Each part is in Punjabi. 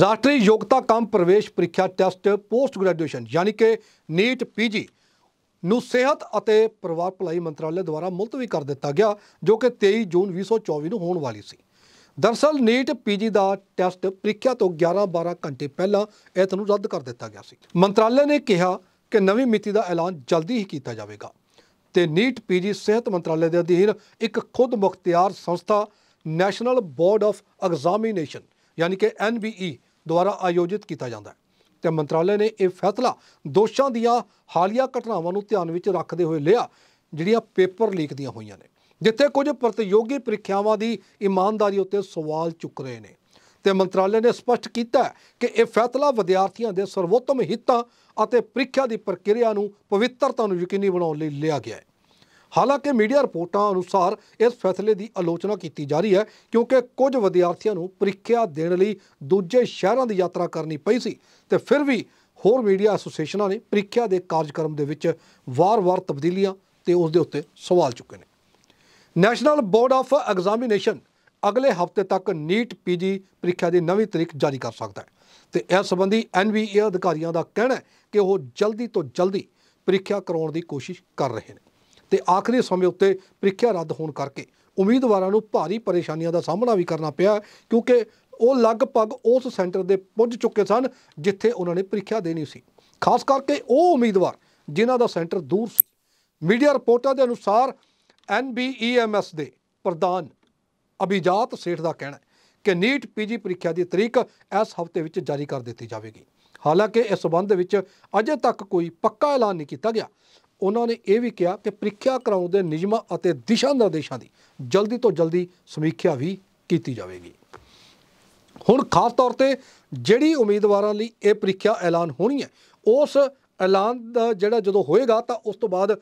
ਰਾਸ਼ਟਰੀ ਯੋਗਤਾ ਕੰਮ ਪ੍ਰਵੇਸ਼ ਪ੍ਰੀਖਿਆ ਟੈਸਟ ਪੋਸਟ ਗ੍ਰੈਜੂਏਸ਼ਨ ਯਾਨੀ ਕਿ ਨੀਟ ਪੀਜੀ ਨੂੰ ਸਿਹਤ ਅਤੇ ਪਰਿਵਾਰ ਭਲਾਈ ਮੰਤਰਾਲੇ ਦੁਆਰਾ ਮੁਲਤਵੀ ਕਰ ਦਿੱਤਾ ਗਿਆ ਜੋ ਕਿ 23 ਜੂਨ 2024 ਨੂੰ ਹੋਣ ਵਾਲੀ ਸੀ ਦਰਸਲ ਨੀਟ ਪੀਜੀ ਦਾ ਟੈਸਟ ਪ੍ਰੀਖਿਆ ਤੋਂ 11-12 ਘੰਟੇ ਪਹਿਲਾਂ ਇਸ ਨੂੰ ਰੱਦ ਕਰ ਦਿੱਤਾ ਗਿਆ ਸੀ ਮੰਤਰਾਲੇ ਨੇ ਕਿਹਾ ਕਿ ਨਵੀਂ ਮਿਤੀ ਦਾ ਐਲਾਨ ਜਲਦੀ ਹੀ ਕੀਤਾ ਜਾਵੇਗਾ ਤੇ ਨੀਟ ਪੀਜੀ ਸਿਹਤ ਮੰਤਰਾਲੇ ਦੇ ਅਧੀਨ ਇੱਕ ਖੁਦ ਮੁਖਤਿਆਰ ਸੰਸਥਾ ਨੈਸ਼ਨਲ ਬੋਰਡ ਆਫ ਐਗਜ਼ਾਮੀਨੇਸ਼ਨ ਯਾਨੀ ਕਿ NBE ਦੁਆਰਾ ਆਯੋਜਿਤ ਕੀਤਾ ਜਾਂਦਾ ਹੈ ਤੇ ਮੰਤਰਾਲੇ ਨੇ ਇਹ ਫੈਸਲਾ ਦੋਸ਼ਾਂ ਦੀਆਂ ਹਾਲੀਆ ਘਟਨਾਵਾਂ ਨੂੰ ਧਿਆਨ ਵਿੱਚ ਰੱਖਦੇ ਹੋਏ ਲਿਆ ਜਿਹੜੀਆਂ ਪੇਪਰ ਲੀਕ ਦੀਆਂ ਹੋਈਆਂ ਨੇ ਜਿੱਥੇ ਕੁਝ ਪ੍ਰਤੀਯੋਗੀ ਪ੍ਰੀਖਿਆਵਾਂ ਦੀ ਇਮਾਨਦਾਰੀ ਉੱਤੇ ਸਵਾਲ ਚੁੱਕ ਰਹੇ ਨੇ ਤੇ ਮੰਤਰਾਲੇ ਨੇ ਸਪਸ਼ਟ ਕੀਤਾ ਕਿ ਇਹ ਫੈਸਲਾ ਵਿਦਿਆਰਥੀਆਂ ਦੇ ਸਰਵੋਤਮ ਹਿੱਤਾਂ ਅਤੇ ਪ੍ਰੀਖਿਆ ਦੀ ਪ੍ਰਕਿਰਿਆ ਨੂੰ ਪਵਿੱਤਰਤਾ ਨੂੰ ਯਕੀਨੀ ਬਣਾਉਣ ਲਈ ਲਿਆ ਗਿਆ ਹੈ ਹਾਲਾਂਕਿ ਮੀਡੀਆ ਰਿਪੋਰਟਾਂ ਅਨੁਸਾਰ ਇਸ ਫੈਸਲੇ ਦੀ ਆਲੋਚਨਾ ਕੀਤੀ ਜਾ ਰਹੀ ਹੈ ਕਿਉਂਕਿ ਕੁਝ ਵਿਦਿਆਰਥੀਆਂ ਨੂੰ ਪ੍ਰੀਖਿਆ ਦੇਣ ਲਈ ਦੂਜੇ ਸ਼ਹਿਰਾਂ ਦੀ ਯਾਤਰਾ ਕਰਨੀ ਪਈ ਸੀ ਤੇ ਫਿਰ ਵੀ ਹੋਰ ਮੀਡੀਆ ਐਸੋਸੀਏਸ਼ਨਾਂ ਨੇ ਪ੍ਰੀਖਿਆ ਦੇ ਕਾਰਜਕ੍ਰਮ ਦੇ ਵਿੱਚ ਵਾਰ-ਵਾਰ ਤਬਦੀਲੀਆਂ ਤੇ ਉਸ ਦੇ ਉੱਤੇ ਸਵਾਲ ਚੁੱਕੇ ਨੇ ਨੈਸ਼ਨਲ ਬੋਰਡ ਆਫ ਐਗਜ਼ਾਮੀਨੇਸ਼ਨ ਅਗਲੇ ਹਫਤੇ ਤੱਕ ਨੀਟ ਪੀਜੀ ਪ੍ਰੀਖਿਆ ਦੀ ਨਵੀਂ ਤਰੀਕ ਜਾਰੀ ਕਰ ਸਕਦਾ ਹੈ ਤੇ ਇਸ ਸੰਬੰਧੀ ਐਨਵੀਏ ਅਧਿਕਾਰੀਆਂ ਦਾ ਕਹਿਣਾ ਹੈ ਕਿ ਉਹ ਜਲਦੀ ਤੋਂ ਜਲਦੀ ਪ੍ਰੀਖਿਆ ਕਰਾਉਣ ਦੀ ਕੋਸ਼ਿਸ਼ ਕਰ ਰਹੇ ਨੇ ਤੇ ਆਖਰੀ ਸਮੇਂ ਉੱਤੇ ਪ੍ਰੀਖਿਆ ਰੱਦ ਹੋਣ ਕਰਕੇ ਉਮੀਦਵਾਰਾਂ ਨੂੰ ਭਾਰੀ ਪਰੇਸ਼ਾਨੀਆਂ ਦਾ ਸਾਹਮਣਾ ਵੀ ਕਰਨਾ ਪਿਆ ਕਿਉਂਕਿ ਉਹ ਲਗਭਗ ਉਸ ਸੈਂਟਰ ਦੇ ਪੁੱਜ ਚੁੱਕੇ ਸਨ ਜਿੱਥੇ ਉਹਨਾਂ ਨੇ ਪ੍ਰੀਖਿਆ ਦੇਣੀ ਸੀ ਖਾਸ ਕਰਕੇ ਉਹ ਉਮੀਦਵਾਰ ਜਿਨ੍ਹਾਂ ਦਾ ਸੈਂਟਰ ਦੂਰ ਸੀ ਮੀਡੀਆ ਰਿਪੋਰਟਾਂ ਦੇ ਅਨੁਸਾਰ ਐਨਬੀਈਐਮਐਸ ਦੇ ਪ੍ਰਧਾਨ ਅਭਿਜਾਤ ਸੇਠ ਦਾ ਕਹਿਣਾ ਹੈ ਕਿ ਨੀਟ ਪੀਜੀ ਪ੍ਰੀਖਿਆ ਦੀ ਤਰੀਕ ਇਸ ਹਫਤੇ ਵਿੱਚ ਜਾਰੀ ਕਰ ਦਿੱਤੀ ਜਾਵੇਗੀ ਹਾਲਾਂਕਿ ਇਸ ਸਬੰਧ ਵਿੱਚ ਅਜੇ ਤੱਕ ਕੋਈ ਪੱਕਾ ਐਲਾਨ ਨਹੀਂ ਕੀਤਾ ਗਿਆ ਉਹਨਾਂ ਨੇ ਇਹ ਵੀ ਕਿਹਾ ਕਿ ਪ੍ਰੀਖਿਆ ਕਰਾਉਣ ਦੇ ਨਿਯਮਾਂ ਅਤੇ ਦਿਸ਼ਾ ਨਿਰਦੇਸ਼ਾਂ ਦੀ ਜਲਦੀ ਤੋਂ ਜਲਦੀ ਸਮੀਖਿਆ ਵੀ ਕੀਤੀ ਜਾਵੇਗੀ ਹੁਣ ਖਾਸ ਤੌਰ ਤੇ ਜਿਹੜੀ ਉਮੀਦਵਾਰਾਂ ਲਈ ਇਹ ਪ੍ਰੀਖਿਆ ਐਲਾਨ ਹੋਣੀ ਹੈ ਉਸ ਐਲਾਨ ਦਾ ਜਿਹੜਾ ਜਦੋਂ ਹੋਏਗਾ ਤਾਂ ਉਸ ਤੋਂ ਬਾਅਦ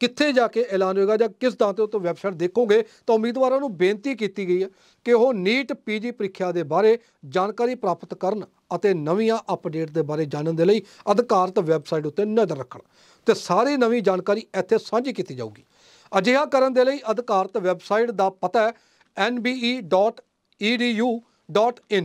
ਕਿੱਥੇ ਜਾ ਕੇ ਐਲਾਨ ਹੋਏਗਾ ਜਾਂ ਕਿਸ ਥਾਂ ਤੇ ਉਹ ਤੋਂ ਵੈਬਸਾਈਟ ਦੇਖੋਗੇ ਤਾਂ ਉਮੀਦਵਾਰਾਂ ਨੂੰ ਬੇਨਤੀ ਕੀਤੀ ਗਈ ਹੈ ਕਿ ਉਹ ਨੀਟ ਪੀਜੀ ਪ੍ਰੀਖਿਆ ਦੇ ਬਾਰੇ ਜਾਣਕਾਰੀ ਪ੍ਰਾਪਤ ਕਰਨ ਅਤੇ ਨਵੀਆਂ ਅਪਡੇਟ ਦੇ ਬਾਰੇ ਜਾਣਨ ਦੇ ਲਈ ਅਧਿਕਾਰਤ ਵੈਬਸਾਈਟ ਉੱਤੇ ਨਜ਼ਰ ਰੱਖਣ ਤੇ ਸਾਰੀ ਨਵੀਂ ਜਾਣਕਾਰੀ ਇੱਥੇ ਸਾਂਝੀ ਕੀਤੀ ਜਾਊਗੀ ਅਜਿਹਾ ਕਰਨ ਦੇ ਲਈ ਅਧਿਕਾਰਤ ਵੈਬਸਾਈਟ ਦਾ ਪਤਾ ਹੈ nbe.edu.in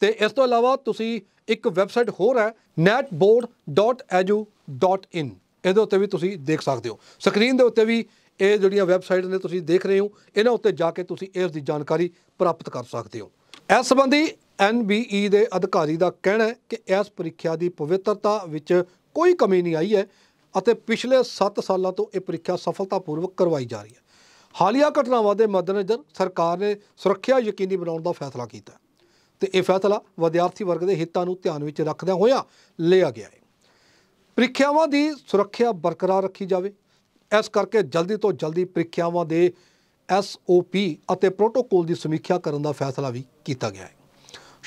ਤੇ ਇਸ ਤੋਂ ਇਲਾਵਾ ਤੁਸੀਂ ਇੱਕ ਵੈਬਸਾਈਟ ਹੋਰ ਹੈ netboard.edu.in ਇਹਦੇ ਉੱਤੇ ਵੀ ਤੁਸੀਂ ਦੇਖ ਸਕਦੇ ਹੋ ਸਕਰੀਨ ਦੇ ਉੱਤੇ ਵੀ ਇਹ ਜਿਹੜੀਆਂ ਵੈਬਸਾਈਟ ਨੇ ਤੁਸੀਂ ਦੇਖ ਰਹੇ ਹੋ ਇਹਨਾਂ ਉੱਤੇ ਜਾ ਕੇ ਤੁਸੀਂ ਇਸ ਦੀ ਜਾਣਕਾਰੀ ਪ੍ਰਾਪਤ ਕਰ ਸਕਦੇ ਹੋ ਇਸ ਸੰਬੰਧੀ ਐਨਬੀਈ ਦੇ ਅਧਿਕਾਰੀ ਦਾ ਕਹਿਣਾ ਹੈ ਕਿ ਇਸ ਪ੍ਰੀਖਿਆ ਦੀ ਪਵਿੱਤਰਤਾ ਵਿੱਚ ਕੋਈ ਕਮੀ ਨਹੀਂ ਆਈ ਹੈ ਅਤੇ ਪਿਛਲੇ 7 ਸਾਲਾਂ ਤੋਂ ਇਹ ਪ੍ਰੀਖਿਆ ਸਫਲਤਾਪੂਰਵਕ ਕਰਵਾਈ ਜਾ ਰਹੀ ਹੈ ਹਾਲੀਆ ਘਟਨਾਵਾਂ ਦੇ ਮੱਦੇਨਜ਼ਰ ਸਰਕਾਰ ਨੇ ਸੁਰੱਖਿਆ ਯਕੀਨੀ ਬਣਾਉਣ ਦਾ ਫੈਸਲਾ ਕੀਤਾ ਤੇ ਇਹ ਫੈਸਲਾ ਵਿਦਿਆਰਥੀ ਵਰਗ ਦੇ ਹਿੱਤਾਂ ਨੂੰ ਧਿਆਨ ਵਿੱਚ ਰੱਖਦਿਆਂ ਹੋਇਆ ਲਿਆ ਗਿਆ ਹੈ ਪ੍ਰੀਖਿਆਵਾਂ ਦੀ ਸੁਰੱਖਿਆ ਬਰਕਰਾਰ ਰੱਖੀ ਜਾਵੇ ਇਸ ਕਰਕੇ ਜਲਦੀ ਤੋਂ ਜਲਦੀ ਪ੍ਰੀਖਿਆਵਾਂ ਦੇ ਐਸਓਪੀ ਅਤੇ ਪ੍ਰੋਟੋਕੋਲ ਦੀ ਸਮੀਖਿਆ ਕਰਨ ਦਾ ਫੈਸਲਾ ਵੀ ਕੀਤਾ ਗਿਆ ਹੈ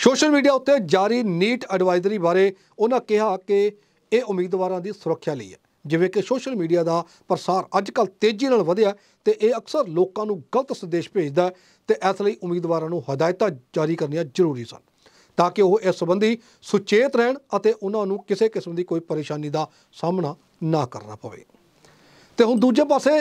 ਸੋਸ਼ਲ ਮੀਡੀਆ ਉੱਤੇ ਜਾਰੀ ਨੀਟ ਐਡਵਾਈਜ਼ਰੀ ਬਾਰੇ ਉਹਨਾਂ ਕਿਹਾ ਕਿ ਇਹ ਉਮੀਦਵਾਰਾਂ ਦੀ ਸੁਰੱਖਿਆ ਲਈ ਹੈ ਜਿਵੇਂ ਕਿ ਸੋਸ਼ਲ ਮੀਡੀਆ ਦਾ ਪ੍ਰਸਾਰ ਅੱਜਕੱਲ ਤੇਜ਼ੀ ਨਾਲ ਵਧਿਆ ਤੇ ਇਹ ਅਕਸਰ ਲੋਕਾਂ ਨੂੰ ਗਲਤ ਸੰਦੇਸ਼ ਭੇਜਦਾ ਤੇ ਇਸ ਲਈ ਉਮੀਦਵਾਰਾਂ ਨੂੰ ਹਦਾਇਤਾਂ ਜਾਰੀ ਕਰਨੀਆਂ ਜ਼ਰੂਰੀ ਸਨ ਤਾਂ ਕਿ ਉਹ ਇਸ ਸੰਬੰਧੀ ਸੁਚੇਤ ਰਹਿਣ ਅਤੇ ਉਹਨਾਂ ਨੂੰ ਕਿਸੇ ਕਿਸਮ ਦੀ ਕੋਈ ਪਰੇਸ਼ਾਨੀ ਦਾ ਸਾਹਮਣਾ ਨਾ ਕਰਨਾ ਪਵੇ ਤੇ ਹੁਣ ਦੂਜੇ ਪਾਸੇ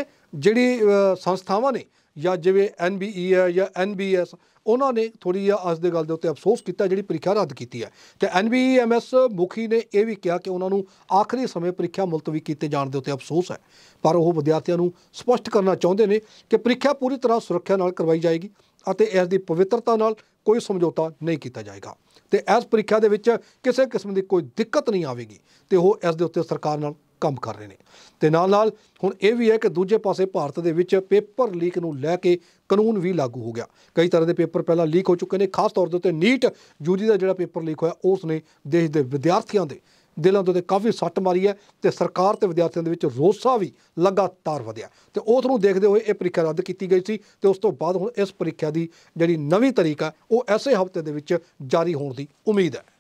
ਜਿਹੜੀ ਸੰਸਥਾਵਾਂ ਨੇ ਜਾਂ ਜਿਵੇਂ ਐਨਬੀਈ ਹੈ ਜਾਂ ਐਨਬੀਐਸ ਉਹਨਾਂ ਨੇ ਥੋੜੀ ਜਿਹੀ ਅੱਜ ਦੇ ਗੱਲ ਦੇ ਉੱਤੇ ਅਫਸੋਸ ਕੀਤਾ ਜਿਹੜੀ ਪ੍ਰੀਖਿਆ ਰੱਦ ਕੀਤੀ ਹੈ ਤੇ ਐਨਬੀਐਮਐਸ ਮੁਖੀ ਨੇ ਇਹ ਵੀ ਕਿਹਾ ਕਿ ਉਹਨਾਂ ਨੂੰ ਆਖਰੀ ਸਮੇਂ ਪ੍ਰੀਖਿਆ ਮੁਲਤਵੀ ਕੀਤੇ ਜਾਣ ਦੇ ਉੱਤੇ ਅਫਸੋਸ ਹੈ ਪਰ ਉਹ ਵਿਦਿਆਰਥੀਆਂ ਨੂੰ ਸਪਸ਼ਟ ਕਰਨਾ ਚਾਹੁੰਦੇ ਨੇ ਕਿ ਪ੍ਰੀਖਿਆ ਪੂਰੀ ਤਰ੍ਹਾਂ ਸੁਰੱਖਿਆ ਨਾਲ ਕਰਵਾਈ ਜਾਏਗੀ ਅਤੇ ਇਸ ਦੀ ਪਵਿੱਤਰਤਾ ਨਾਲ ਕੋਈ ਸਮਝੌਤਾ ਨਹੀਂ ਕੀਤਾ ਜਾਏਗਾ ਤੇ ਇਸ ਪ੍ਰੀਖਿਆ ਦੇ ਵਿੱਚ ਕਿਸੇ ਕਿਸਮ ਦੀ ਕੋਈ ਦਿੱਕਤ ਨਹੀਂ ਆਵੇਗੀ ਤੇ ਉਹ ਇਸ ਦੇ ਉੱਤੇ ਸਰਕਾਰ ਨਾਲ ਕੰਮ ਕਰ ਰਹੇ ਨੇ ਤੇ ਨਾਲ ਨਾਲ ਹੁਣ ਇਹ ਵੀ ਹੈ ਕਿ ਦੂਜੇ ਪਾਸੇ ਭਾਰਤ ਦੇ ਵਿੱਚ ਪੇਪਰ ਲੀਕ ਨੂੰ ਲੈ ਕੇ ਕਾਨੂੰਨ ਵੀ ਲਾਗੂ ਹੋ ਗਿਆ ਕਈ ਤਰ੍ਹਾਂ ਦੇ ਪੇਪਰ ਪਹਿਲਾਂ ਲੀਕ ਹੋ ਚੁੱਕੇ ਨੇ ਖਾਸ ਤੌਰ ਦੇ ਉੱਤੇ ਨੀਟ ਯੂਜੀ ਦਾ ਜਿਹੜਾ ਪੇਪਰ ਲੀਕ ਹੋਇਆ ਉਸ ਨੇ ਦੇਸ਼ ਦੇ ਵਿਦਿਆਰਥੀਆਂ ਦੇ ਦਿਲਾਂ ਦੇ ਕਾਫੀ ਸੱਟ ਮਾਰੀ ਹੈ ਤੇ ਸਰਕਾਰ ਤੇ ਵਿਦਿਆਰਥੀਆਂ ਦੇ ਵਿੱਚ ਰੋਸਾ ਵੀ ਲਗਾਤਾਰ ਵਧਿਆ ਤੇ ਉਸ ਨੂੰ ਦੇਖਦੇ ਹੋਏ ਇਹ ਪ੍ਰੀਖਿਆ ਰੱਦ ਕੀਤੀ ਗਈ ਸੀ ਤੇ ਉਸ ਤੋਂ ਬਾਅਦ ਹੁਣ ਇਸ ਪ੍ਰੀਖਿਆ ਦੀ ਜਿਹੜੀ ਨਵੀਂ ਤਰੀਕਾ ਉਹ ਐਸੇ ਹਫਤੇ ਦੇ ਵਿੱਚ ਜਾਰੀ ਹੋਣ ਦੀ ਉਮੀਦ ਹੈ